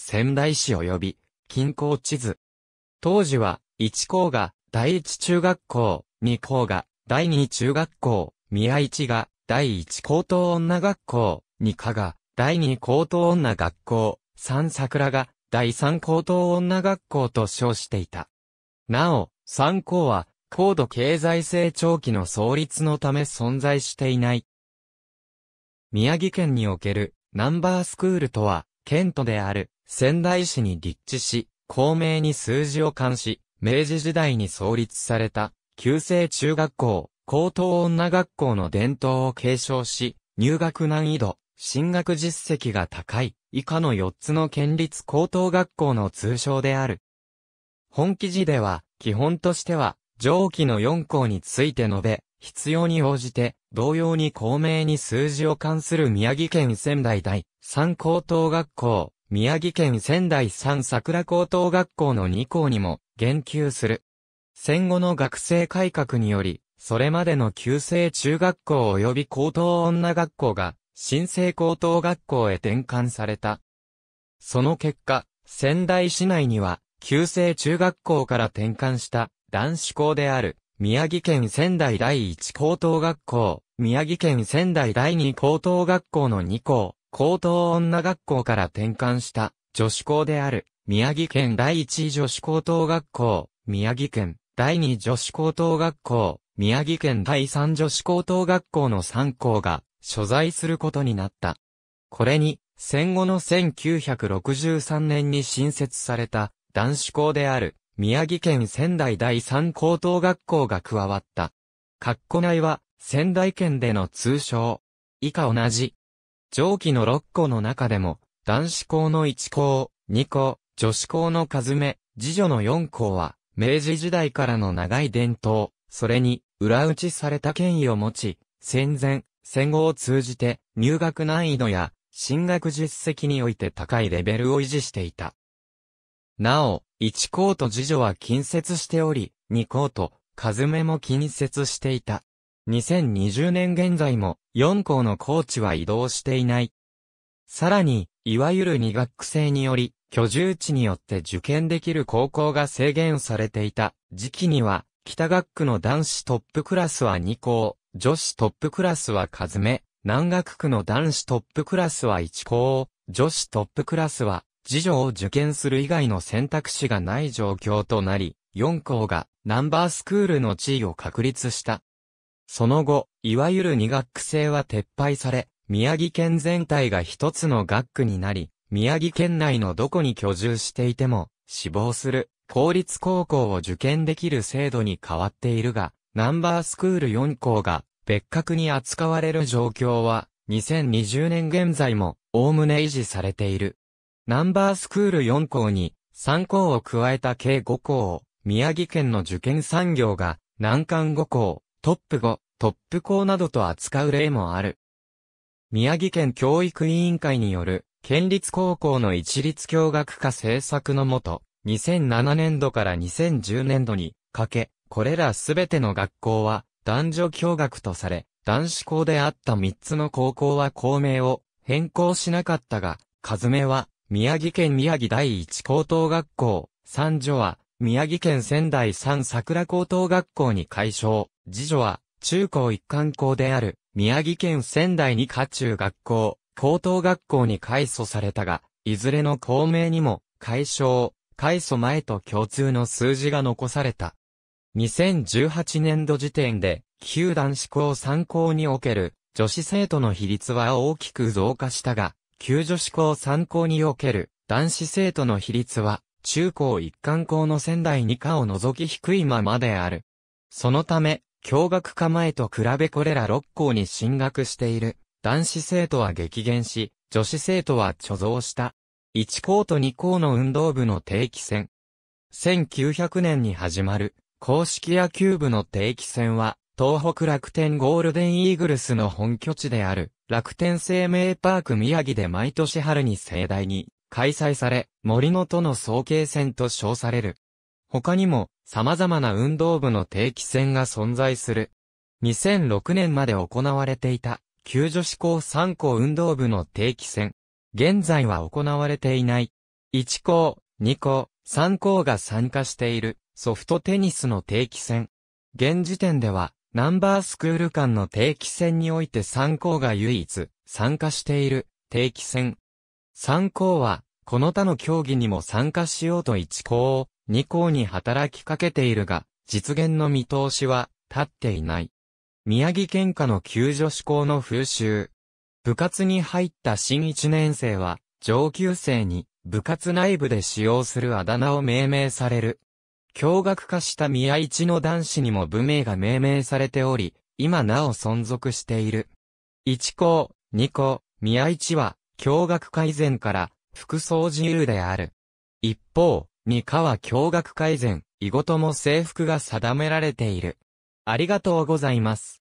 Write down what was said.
仙台市及び近郊地図。当時は、一校が第一中学校、二校が第二中学校、宮市が第一高等女学校、二課が第二高等女学校、三桜が第三高等女学校と称していた。なお、三校は高度経済成長期の創立のため存在していない。宮城県におけるナンバースクールとは、県都である仙台市に立地し、公明に数字を冠し、明治時代に創立された、旧制中学校、高等女学校の伝統を継承し、入学難易度、進学実績が高い、以下の4つの県立高等学校の通称である。本記事では、基本としては、上記の4校について述べ、必要に応じて、同様に公明に数字を関する宮城県仙台第三高等学校、宮城県仙台産桜高等学校の2校にも言及する。戦後の学生改革により、それまでの旧制中学校及び高等女学校が、新生高等学校へ転換された。その結果、仙台市内には、旧制中学校から転換した男子校である、宮城県仙台第一高等学校、宮城県仙台第二高等学校の2校、高等女学校から転換した女子校である宮城県第一女子高等学校、宮城県第二女子高等学校、宮城県第三女子高等学校の3校が所在することになった。これに戦後の1963年に新設された男子校である宮城県仙台第三高等学校が加わった。括弧内は仙台県での通称。以下同じ上記の6個の中でも、男子校の1校、2校、女子校の数目、次女の4校は、明治時代からの長い伝統、それに、裏打ちされた権威を持ち、戦前、戦後を通じて、入学難易度や、進学実績において高いレベルを維持していた。なお、1校と次女は近接しており、2校と、数目も近接していた。2020年現在も、4校のコーチは移動していない。さらに、いわゆる二学区制により、居住地によって受験できる高校が制限されていた時期には、北学区の男子トップクラスは2校、女子トップクラスは数目、南学区の男子トップクラスは1校、女子トップクラスは、次女を受験する以外の選択肢がない状況となり、4校がナンバースクールの地位を確立した。その後、いわゆる二学区制は撤廃され、宮城県全体が一つの学区になり、宮城県内のどこに居住していても、死亡する、公立高校を受験できる制度に変わっているが、ナンバースクール4校が別格に扱われる状況は、2020年現在も、おおむね維持されている。ナンバースクール4校に、3校を加えた計5校を、宮城県の受験産業が、難関5校、トップ5、トップ校などと扱う例もある。宮城県教育委員会による、県立高校の一律教学科政策のもと、2007年度から2010年度にかけ、これらすべての学校は男女教学とされ、男子校であった3つの高校は校名を変更しなかったが、数目は宮城県宮城第一高等学校、三女は宮城県仙台三桜高等学校に解消次女は、中高一貫校である、宮城県仙台に課中学校、高等学校に改組されたが、いずれの校名にも、解消、改組前と共通の数字が残された。2018年度時点で、旧男子校参考における、女子生徒の比率は大きく増加したが、旧女子校参考における、男子生徒の比率は、中高一貫校の仙台二課を除き低いままである。そのため、共学科前と比べこれら6校に進学している男子生徒は激減し、女子生徒は貯蔵した。1校と2校の運動部の定期戦。1900年に始まる公式野球部の定期戦は、東北楽天ゴールデンイーグルスの本拠地である楽天生命パーク宮城で毎年春に盛大に開催され、森のとの総計戦と称される。他にも、様々な運動部の定期戦が存在する。2006年まで行われていた、救助志向3校運動部の定期戦。現在は行われていない。1校、2校、3校が参加している、ソフトテニスの定期戦。現時点では、ナンバースクール間の定期戦において3校が唯一、参加している、定期戦。3校は、この他の競技にも参加しようと1校を2校に働きかけているが、実現の見通しは立っていない。宮城県下の救助志向の風習。部活に入った新1年生は、上級生に部活内部で使用するあだ名を命名される。共学化した宮市の男子にも部名が命名されており、今なお存続している。1校、2校、宮市は、共学化以前から、服装自由である。一方、三河教学改善、囲碁とも制服が定められている。ありがとうございます。